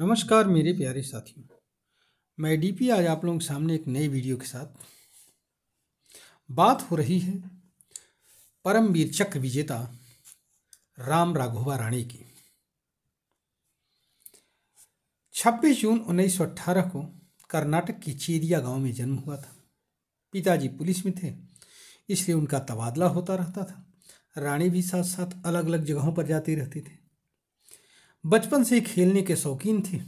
नमस्कार मेरे प्यारे साथियों मैं डीपी आज आप लोगों के सामने एक नई वीडियो के साथ बात हो रही है परमवीर चक्र विजेता राम राघोबा राणे की 26 जून 1918 को कर्नाटक के चेरिया गांव में जन्म हुआ था पिताजी पुलिस में थे इसलिए उनका तबादला होता रहता था रानी भी साथ साथ अलग अलग जगहों पर जाते रहते थे बचपन से खेलने के शौकीन थे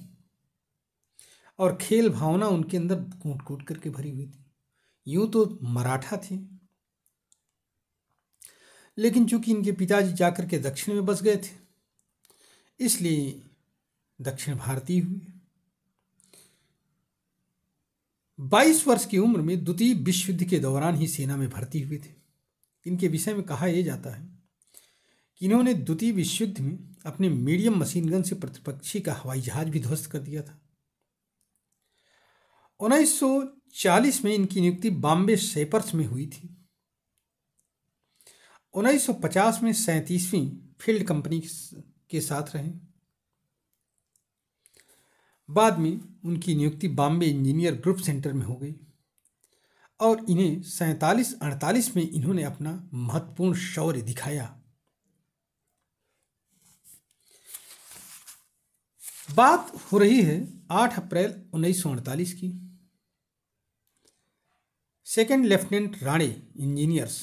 और खेल भावना उनके अंदर कूट कूट करके भरी हुई थी यूं तो मराठा थे लेकिन चूंकि इनके पिताजी जाकर के दक्षिण में बस गए थे इसलिए दक्षिण भारतीय हुए 22 वर्ष की उम्र में द्वितीय विश्व युद्ध के दौरान ही सेना में भर्ती हुए थे इनके विषय में कहा यह जाता है कि इन्होंने द्वितीय विश्व युद्ध में अपने मीडियम मशीन गन से प्रतिपक्षी का हवाई जहाज भी ध्वस्त कर दिया था 1940 में इनकी नियुक्ति बॉम्बे सेपर्स में हुई थी 1950 में सैंतीसवीं फील्ड कंपनी के साथ रहे बाद में उनकी नियुक्ति बॉम्बे इंजीनियर ग्रुप सेंटर में हो गई और इन्हें सैंतालीस अड़तालीस में इन्होंने अपना महत्वपूर्ण शौर्य दिखाया बात हो रही है 8 अप्रैल उन्नीस की सेकेंड लेफ्टिनेंट राणे इंजीनियर्स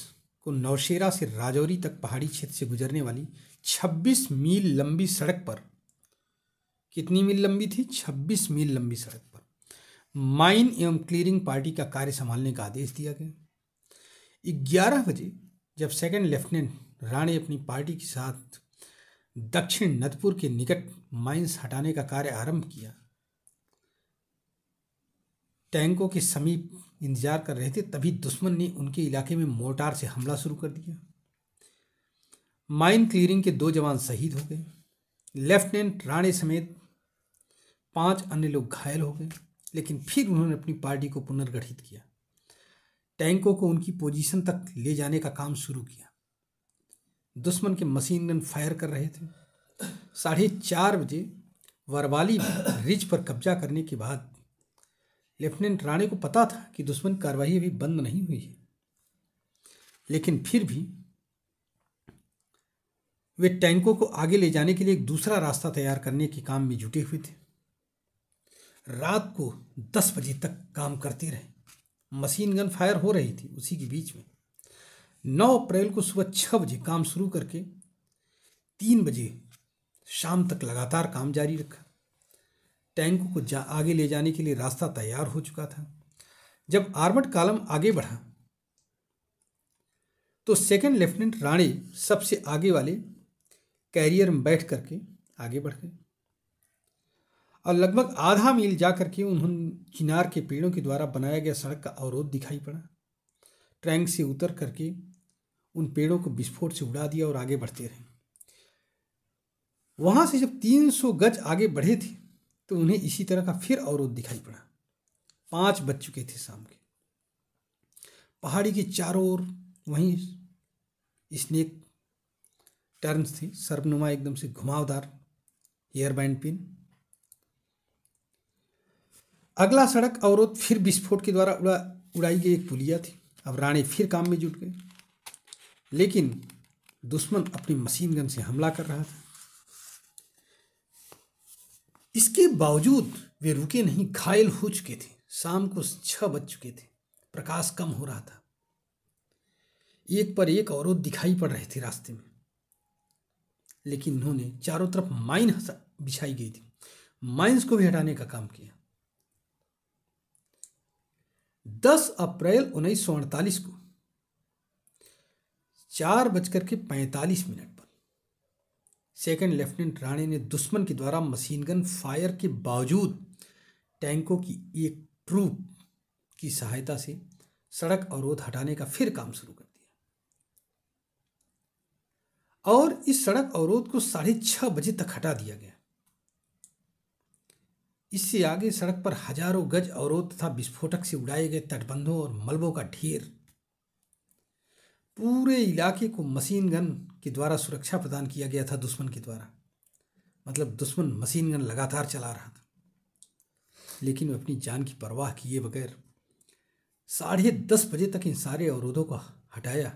को नौशेरा से राजौरी तक पहाड़ी क्षेत्र से गुजरने वाली 26 मील लंबी सड़क पर कितनी मील लंबी थी 26 मील लंबी सड़क पर माइन एवं क्लियरिंग पार्टी का कार्य संभालने का आदेश दिया गया ग्यारह बजे जब सेकेंड लेफ्टिनेंट राणे अपनी पार्टी के साथ दक्षिण नदपुर के निकट माइंस हटाने का कार्य आरंभ किया टैंकों के समीप इंतजार कर रहे थे तभी दुश्मन ने उनके इलाके में मोर्टार से हमला शुरू कर दिया माइन क्लियरिंग के दो जवान शहीद हो गए लेफ्टिनेंट राणे समेत पांच अन्य लोग घायल हो गए लेकिन फिर उन्होंने अपनी पार्टी को पुनर्गठित किया टैंकों को उनकी पोजीशन तक ले जाने का काम शुरू किया दुश्मन के मशीन गन फायर कर रहे थे साढ़े चार बजे वरवाली रिज पर कब्जा करने के बाद लेफ्टिनेंट राणे को पता था कि दुश्मन कार्रवाई अभी बंद नहीं हुई है लेकिन फिर भी वे टैंकों को आगे ले जाने के लिए एक दूसरा रास्ता तैयार करने के काम में जुटे हुए थे रात को दस बजे तक काम करते रहे मशीन गन फायर हो रही थी उसी के बीच में नौ अप्रैल को सुबह छः बजे काम शुरू करके तीन बजे शाम तक लगातार काम जारी रखा टैंकों को जा आगे ले जाने के लिए रास्ता तैयार हो चुका था जब आर्मड कालम आगे बढ़ा तो सेकंड लेफ्टिनेंट राणे सबसे आगे वाले कैरियर में बैठ करके आगे बढ़ गए और लगभग आधा मील जा करके उन्होंने चिनार के पेड़ों के द्वारा बनाया गया सड़क का अवरोध दिखाई पड़ा ट्रैंक से उतर करके उन पेड़ों को विस्फोट से उड़ा दिया और आगे बढ़ते रहे वहां से जब 300 गज आगे बढ़े थे तो उन्हें इसी तरह का फिर अवरोध दिखाई पड़ा पांच बज चुके थे शाम के पहाड़ी के चारों ओर वहीं स्नेक टर्न्स थी सर्पनुमा एकदम से घुमावदार एयरबैंड पिन अगला सड़क अवरोध फिर विस्फोट के द्वारा उड़ा उड़ाई गई एक पुलिया थी अब राणे फिर काम में जुट गए लेकिन दुश्मन अपनी मशीन गन से हमला कर रहा था इसके बावजूद वे रुके नहीं घायल हो चुके थे शाम को छह बज चुके थे प्रकाश कम हो रहा था एक पर एक अवरोध दिखाई पड़ रहे थे रास्ते में लेकिन उन्होंने चारों तरफ माइन बिछाई गई थी माइंस को भी हटाने का काम किया 10 अप्रैल उन्नीस को चार बजकर के पैंतालीस मिनट पर सेकंड लेफ्टिनेंट राणे ने दुश्मन के द्वारा मशीनगन फायर के बावजूद टैंकों की एक ट्रूप की सहायता से सड़क अवरोध हटाने का फिर काम शुरू कर दिया और इस सड़क अवरोध को साढ़े छह बजे तक हटा दिया गया इससे आगे सड़क पर हजारों गज अवरोध तथा विस्फोटक से उड़ाए गए तटबंधों और मलबों का ढेर पूरे इलाके को मशीन गन के द्वारा सुरक्षा प्रदान किया गया था दुश्मन के द्वारा मतलब दुश्मन मशीन गन लगातार चला रहा था लेकिन वह अपनी जान की परवाह किए बगैर साढ़े दस बजे तक इन सारे अवरोधों को हटाया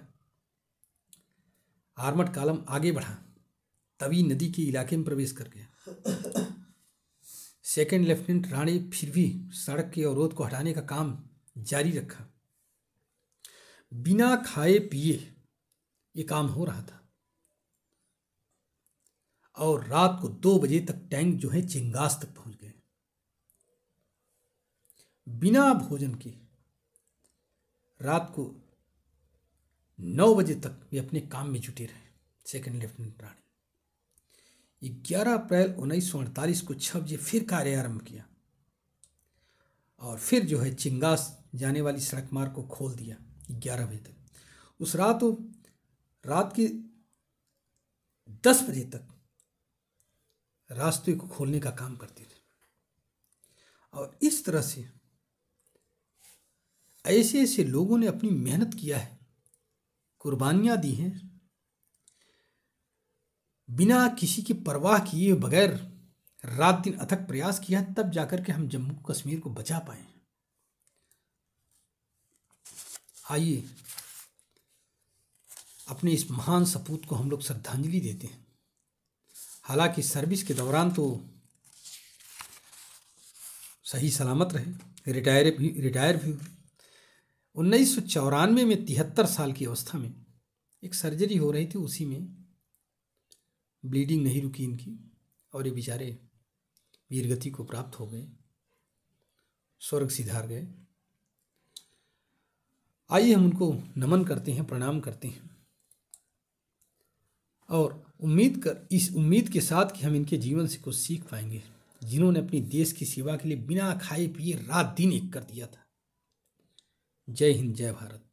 आर्मड कालम आगे बढ़ा तवी नदी के इलाके में प्रवेश कर गया सेकेंड लेफ्टिनेंट राणे फिर भी सड़क के अवरोध को हटाने का काम जारी रखा बिना खाए पिए ये काम हो रहा था और रात को दो बजे तक टैंक जो है चिंगास तक पहुंच गए बिना भोजन के रात को नौ बजे तक वे अपने काम में जुटे रहे सेकेंड लेफ्टिनेंट राणी ग्यारह अप्रैल उन्नीस सौ अड़तालीस को छह बजे फिर कार्य आरंभ किया और फिर जो है चिंगास जाने वाली सड़क मार्ग को खोल दिया ग्यारह बजे तक उस रात रात के दस बजे तक रास्ते को खोलने का काम करते थे और इस तरह से ऐसे ऐसे लोगों ने अपनी मेहनत किया है कुर्बानियां दी हैं बिना किसी की परवाह किए बगैर रात दिन अथक प्रयास किया तब जाकर के हम जम्मू कश्मीर को बचा पाए हैं आइए अपने इस महान सपूत को हम लोग श्रद्धांजलि देते हैं हालांकि सर्विस के दौरान तो सही सलामत रहे रिटायर भी रिटायर भी हुए उन्नीस सौ चौरानवे में तिहत्तर साल की अवस्था में एक सर्जरी हो रही थी उसी में ब्लीडिंग नहीं रुकी इनकी और ये बेचारे वीरगति को प्राप्त हो गए स्वर्ग सिधार गए आइए हम उनको नमन करते हैं प्रणाम करते हैं और उम्मीद कर इस उम्मीद के साथ कि हम इनके जीवन से कुछ सीख पाएंगे जिन्होंने अपनी देश की सेवा के लिए बिना खाए पिए रात दिन एक कर दिया था जय हिंद जय भारत